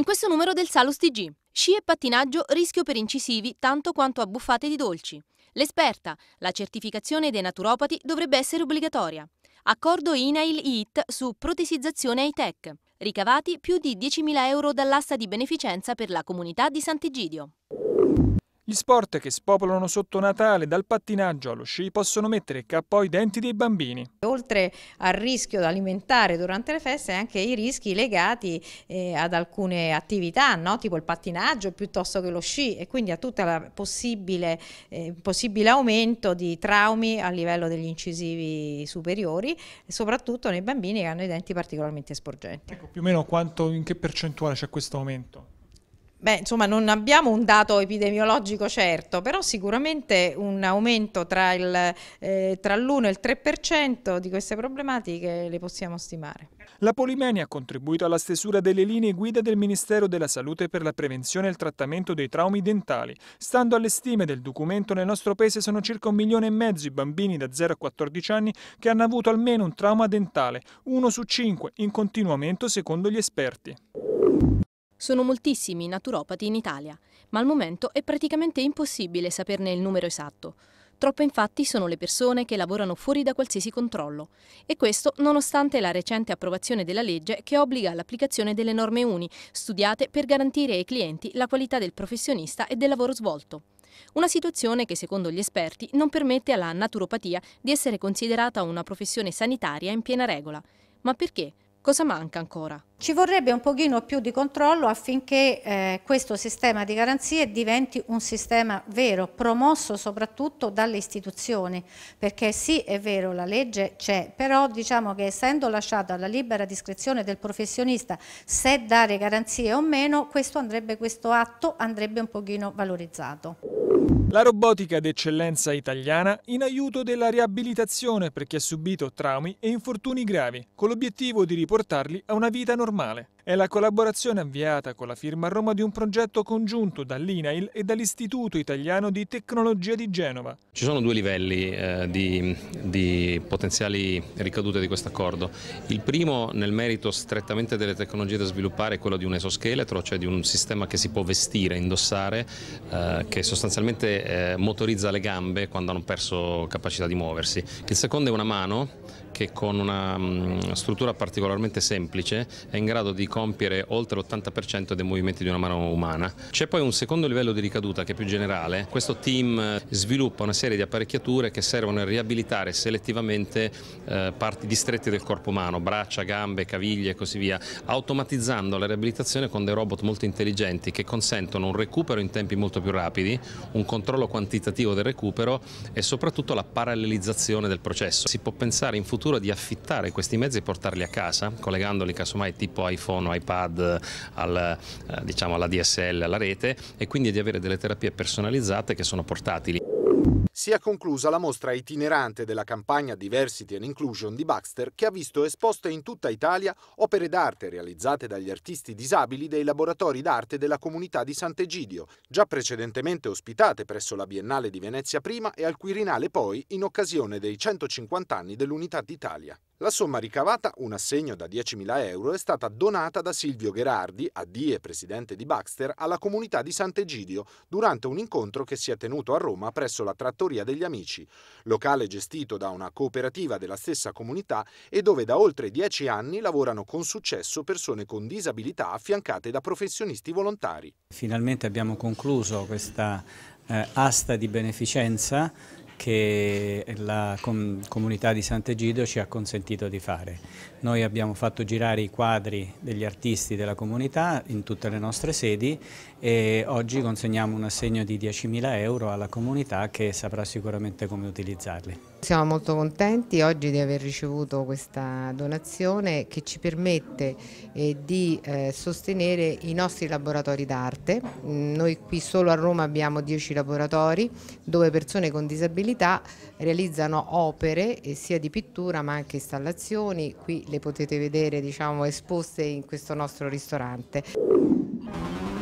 In questo numero del Salus TG, sci e pattinaggio rischio per incisivi tanto quanto a buffate di dolci. L'esperta, la certificazione dei naturopati dovrebbe essere obbligatoria. Accordo INAIL-IT su protesizzazione high-tech. Ricavati più di 10.000 euro dall'asta di beneficenza per la comunità di Sant'Egidio. Gli sport che spopolano sotto Natale, dal pattinaggio allo sci, possono mettere capo i denti dei bambini. Oltre al rischio alimentare durante le feste, anche i rischi legati eh, ad alcune attività, no? tipo il pattinaggio piuttosto che lo sci, e quindi a tutto il possibile, eh, possibile aumento di traumi a livello degli incisivi superiori, soprattutto nei bambini che hanno i denti particolarmente sporgenti. Ecco, più o meno quanto, in che percentuale c'è questo aumento? Beh, insomma, non abbiamo un dato epidemiologico certo, però sicuramente un aumento tra, il, eh, tra l'1 e il 3% di queste problematiche le possiamo stimare. La Polimenia ha contribuito alla stesura delle linee guida del Ministero della Salute per la prevenzione e il trattamento dei traumi dentali. Stando alle stime del documento, nel nostro paese sono circa un milione e mezzo i bambini da 0 a 14 anni che hanno avuto almeno un trauma dentale, uno su cinque, in continuo aumento secondo gli esperti. Sono moltissimi i naturopati in Italia, ma al momento è praticamente impossibile saperne il numero esatto. Troppe infatti sono le persone che lavorano fuori da qualsiasi controllo e questo nonostante la recente approvazione della legge che obbliga all'applicazione delle norme UNI studiate per garantire ai clienti la qualità del professionista e del lavoro svolto. Una situazione che secondo gli esperti non permette alla naturopatia di essere considerata una professione sanitaria in piena regola. Ma perché? Cosa manca ancora? Ci vorrebbe un pochino più di controllo affinché eh, questo sistema di garanzie diventi un sistema vero, promosso soprattutto dalle istituzioni, perché sì è vero la legge c'è, però diciamo che essendo lasciato alla libera discrezione del professionista se dare garanzie o meno, questo, andrebbe, questo atto andrebbe un pochino valorizzato. La robotica d'eccellenza italiana in aiuto della riabilitazione per chi ha subito traumi e infortuni gravi, con l'obiettivo di riportarli a una vita normale. È la collaborazione avviata con la firma a Roma di un progetto congiunto dall'INAIL e dall'Istituto Italiano di Tecnologia di Genova. Ci sono due livelli eh, di, di potenziali ricadute di questo accordo. Il primo nel merito strettamente delle tecnologie da sviluppare è quello di un esoscheletro, cioè di un sistema che si può vestire, indossare, eh, che sostanzialmente eh, motorizza le gambe quando hanno perso capacità di muoversi. Il secondo è una mano che con una mm, struttura particolarmente semplice è in grado di compiere oltre l'80% dei movimenti di una mano umana. C'è poi un secondo livello di ricaduta che è più generale, questo team eh, sviluppa una serie di apparecchiature che servono a riabilitare selettivamente eh, parti distrette del corpo umano, braccia, gambe, caviglie e così via, automatizzando la riabilitazione con dei robot molto intelligenti che consentono un recupero in tempi molto più rapidi, un controllo quantitativo del recupero e soprattutto la parallelizzazione del processo. Si può pensare in futuro addirittura di affittare questi mezzi e portarli a casa, collegandoli casomai tipo iPhone iPad al, eh, diciamo, alla DSL, alla rete e quindi di avere delle terapie personalizzate che sono portatili si è conclusa la mostra itinerante della campagna Diversity and Inclusion di Baxter che ha visto esposte in tutta Italia opere d'arte realizzate dagli artisti disabili dei laboratori d'arte della comunità di Sant'Egidio, già precedentemente ospitate presso la Biennale di Venezia prima e al Quirinale poi in occasione dei 150 anni dell'Unità d'Italia. La somma ricavata, un assegno da 10.000 euro, è stata donata da Silvio Gherardi, a DIE presidente di Baxter, alla comunità di Sant'Egidio durante un incontro che si è tenuto a Roma presso la Trattoria degli Amici, locale gestito da una cooperativa della stessa comunità e dove da oltre dieci anni lavorano con successo persone con disabilità affiancate da professionisti volontari. Finalmente abbiamo concluso questa eh, asta di beneficenza che la com comunità di Sant'Egidio ci ha consentito di fare. Noi abbiamo fatto girare i quadri degli artisti della comunità in tutte le nostre sedi e oggi consegniamo un assegno di 10.000 euro alla comunità che saprà sicuramente come utilizzarli. Siamo molto contenti oggi di aver ricevuto questa donazione che ci permette eh, di eh, sostenere i nostri laboratori d'arte. Mm, noi qui solo a Roma abbiamo 10 laboratori dove persone con disabilità realizzano opere eh, sia di pittura ma anche installazioni. Qui le potete vedere diciamo, esposte in questo nostro ristorante.